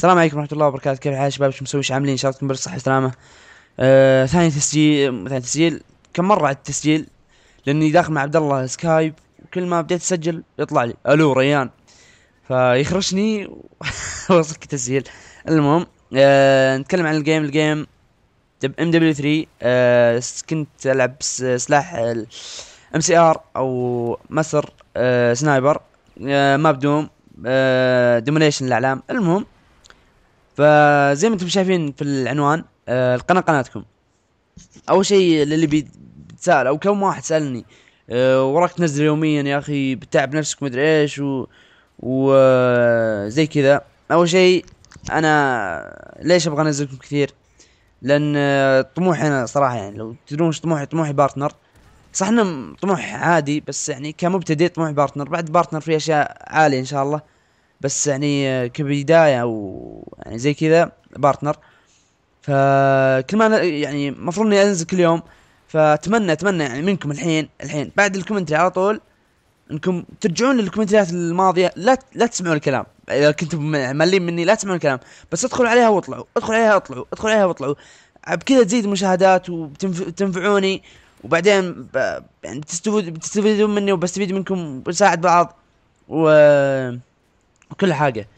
السلام عليكم ورحمه الله وبركاته كيف الحال شباب شو مسوي ايش عاملين ان شاء الله تكونوا بالصحه والسلامه آه ثاني تسجيل ثاني تسجيل كم مره على التسجيل لاني داخل مع عبد الله سكايب وكل ما بديت اسجل يطلع لي الو ريان فيخرشني وصلك تسجيل المهم آه نتكلم عن الجيم الجيم ام دبليو 3 آه كنت العب سلاح ام سي ار او مصر آه سنايبر آه ما بدوم آه دومينيشن الاعلام المهم فزي ما انتم شايفين في العنوان آه، القناه قناتكم اول شيء للي بيتسال او كم واحد سالني آه، وراك تنزل يوميا يا اخي بتعب نفسك مدري ايش و وزي كذا اول شيء انا ليش ابغى انزلكم كثير لان طموحي انا صراحه يعني لو تدرون ايش طموحي طموحي بارتنر صح انه طموح عادي بس يعني كمبتدئ طموح بارتنر بعد بارتنر في اشياء عاليه ان شاء الله بس يعني كبدايه او يعني زي كذا بارتنر فكل ما يعني المفروض اني انزل كل يوم فاتمنى اتمنى يعني منكم الحين الحين بعد الكومنتري على طول انكم ترجعون للكومنتريات الماضيه لا لا تسمعون الكلام اذا كنتم ملين مني لا تسمعون الكلام بس ادخلوا عليها واطلعوا ادخلوا عليها واطلعوا ادخلوا عليها واطلعوا بكذا تزيد المشاهدات وبتنفعوني وبعدين يعني تستفيدون بتستفيدون مني وبستفيد منكم وبساعد بعض و وكل حاجه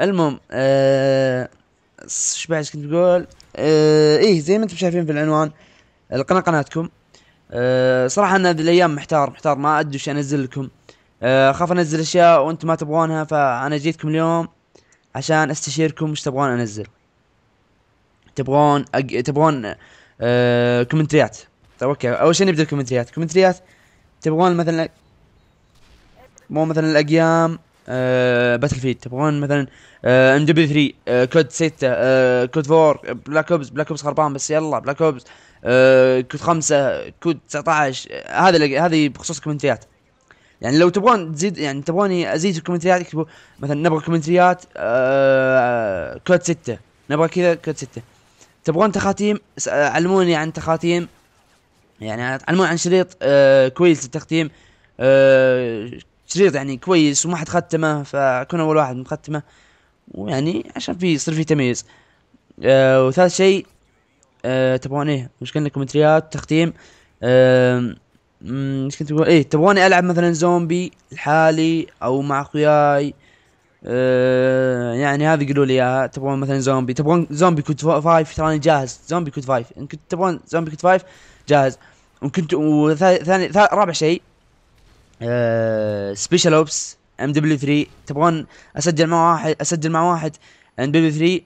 المهم آه ايش بعد كنت بقول آه ايه زي ما انتم شايفين في العنوان القناه قناتكم آه صراحه انا هذه الايام محتار محتار ما ادري وش انزل لكم آه، اخاف آه انزل اشياء وانتم ما تبغونها فانا جيتكم اليوم عشان استشيركم وش تبغون انزل تبغون أج... تبغون آه... كومنتريات طيب اوكي اول شيء نبدا الكومنتريات كومنتريات تبغون مثلا مو مثلا الاقيام آه باتل فيلد تبغون مثلا ام دبليو 3 كود 6 آه كود 4 بلاك اوبس بلاك اوبس خربان بس يلا بلاك اوبس آه كود 5 كود 19 هذا هذه بخصوص الكومنتريات يعني لو تبغون تزيد يعني تبغوني ازيد الكومنتريات اكتبوا مثلا نبغى كومنتريات آه كود 6 نبغى كذا كود 6 تبغون تخاتيم آه، علموني عن تخاتيم يعني علموني عن شريط آه كويس للتختيم آه شريط يعني كويس وما حد ختمه فكنا اول واحد مختمه ويعني عشان في يصير في تميز آه وثالث شيء آه تبغون ايه مش قلنا كومنتريات تختيم ايش كنت بقول ايه تبغوني العب مثلا زومبي لحالي او مع اخوياي أه يعني هذه قولوا لي اياها تبغون مثلا زومبي تبغون زومبي كود فايف تراني جاهز زومبي كود فايف ان كنت تبغون زومبي كود فايف جاهز وكنت وثاني رابع شيء سبيشال اوبس ام دبليو 3 تبغون اسجل مع واحد اسجل مع واحد ام دبليو 3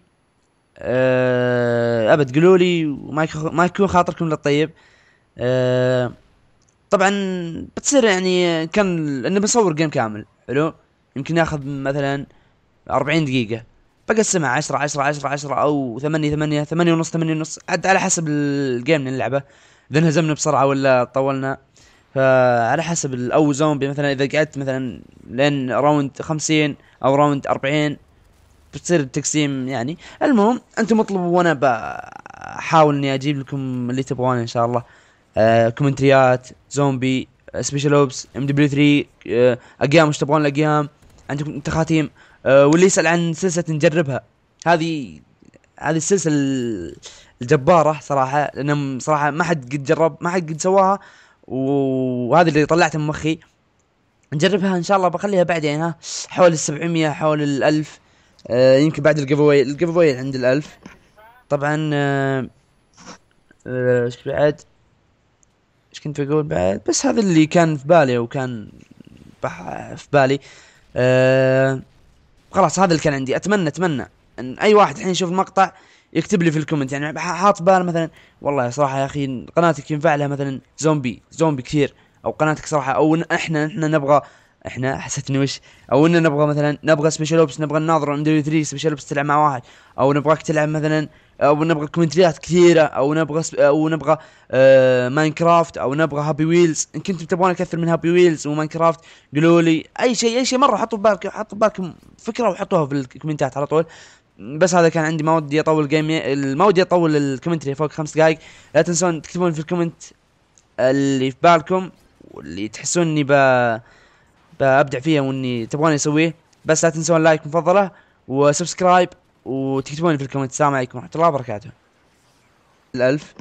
ابد قولوا لي وما يكون خاطركم للطيب أه طبعا بتصير يعني كان انه بصور جيم كامل حلو يمكن ياخذ مثلا 40 دقيقه بقسمها 10 10 10 10 او 8 8 8 ونص 8 ونص عد على حسب الجيم اللي نلعبه اذا انهزمنا بسرعه ولا طولنا فعلى حسب او زومبي مثلا اذا قعدت مثلا لين راوند 50 او راوند 40 بتصير التقسيم يعني المهم انتم اطلبوا وانا بحاول اني اجيب لكم اللي تبغونه ان شاء الله آه، كومنتريات زومبي سبيشال اوبس ام دبليو 3 اقيام وش تبغون الاقيام عندكم تخاتيم آه، واللي يسال عن سلسله نجربها هذه هذه السلسله الجباره صراحه لان صراحه ما حد قد جرب ما حد قد سواها وهذا اللي طلعته من مخي نجربها ان شاء الله بخليها بعدين ها حول ال 700 حول ال 1000 آه يمكن بعد الجيف اواي الجيف اواي عند ال 1000 طبعا آه، آه، ايش آه بعد ايش كنت بقول بعد بس هذا اللي كان في بالي وكان في بالي آه خلاص هذا اللي كان عندي اتمنى اتمنى ان اي واحد الحين يشوف المقطع يكتب لي في الكومنت يعني حاط بال مثلا والله صراحه يا اخي قناتك ينفع لها مثلا زومبي زومبي كثير او قناتك صراحه او احنا احنا نبغى احنا حسيتني وش او اننا نبغى مثلا نبغى سبيشال اوبس نبغى الناظر ام دبليو 3 سبيشال اوبس تلعب مع واحد او نبغاك تلعب مثلا او نبغى كومنتريات كثيره او نبغى سب... او نبغى آه ماينكرافت او نبغى هابي ويلز ان كنتم تبغون اكثر من هابي ويلز وماينكرافت قولوا لي اي شيء اي شيء مره حطوا بالكم حطوا بالكم فكره وحطوها في الكومنتات على طول بس هذا كان عندي ما ودي اطول الجيم ما ودي اطول الكومنتري فوق خمس دقائق لا تنسون تكتبون في الكومنت اللي في بالكم واللي تحسون اني ب... بابدع فيه واني تبغوني اسويه بس لا تنسون لايك مفضله وسبسكرايب وتكتبون في الكومنت السلام عليكم ورحمه الله وبركاته الالف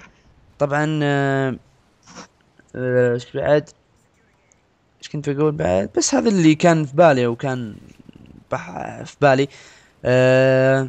طبعا آه، آه، ايش بعد ايش كنت بقول بعد بس هذا اللي كان في بالي وكان في بالي آه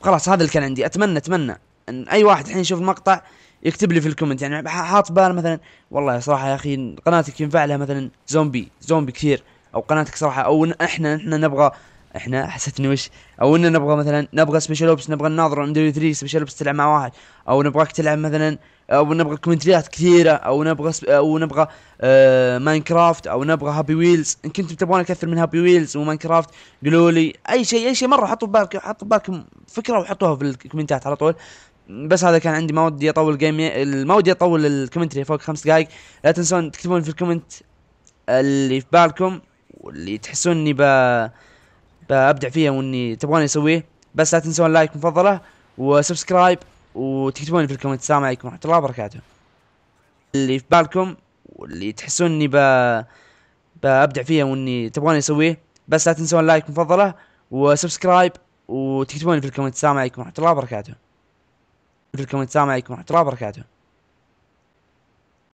خلاص هذا اللي كان عندي اتمنى اتمنى ان اي واحد الحين يشوف المقطع يكتب لي في الكومنت يعني حاط بال مثلا والله صراحه يا اخي قناتك ينفع لها مثلا زومبي زومبي كثير او قناتك صراحه او احنا احنا نبغى احنا حسيت انه وش او انه نبغى مثلا نبغى سبيشال اوبس نبغى الناظر عند دوري 3 سبيشال اوبس تلعب مع واحد او نبغاك تلعب مثلا او نبغى كومنتريات كثيره او نبغى سب... او نبغى آه ماينكرافت او نبغى هابي ويلز ان كنتم تبغون اكثر من هابي ويلز وماينكرافت قولوا لي اي شيء اي شيء مره حطوا ببالكم حطوا ببالكم فكره وحطوها في الكومنتات على طول بس هذا كان عندي ما ودي اطول جيم ما ودي اطول الكومنتري فوق خمس دقائق لا تنسون تكتبون في الكومنت اللي في بالكم واللي تحسون اني بابدع فيها واني تبغاني اسويه بس لا تنسون لايك مفضله وسبسكرايب وتكتبون في الكومنت السلام عليكم ورحمه الله وبركاته اللي في بالكم واللي تحسون اني بابدع فيها واني تبغاني اسويه بس لا تنسون لايك مفضله وسبسكرايب وتكتبون في الكومنت السلام عليكم ورحمه الله وبركاته في الكومنت السلام عليكم ورحمه الله وبركاته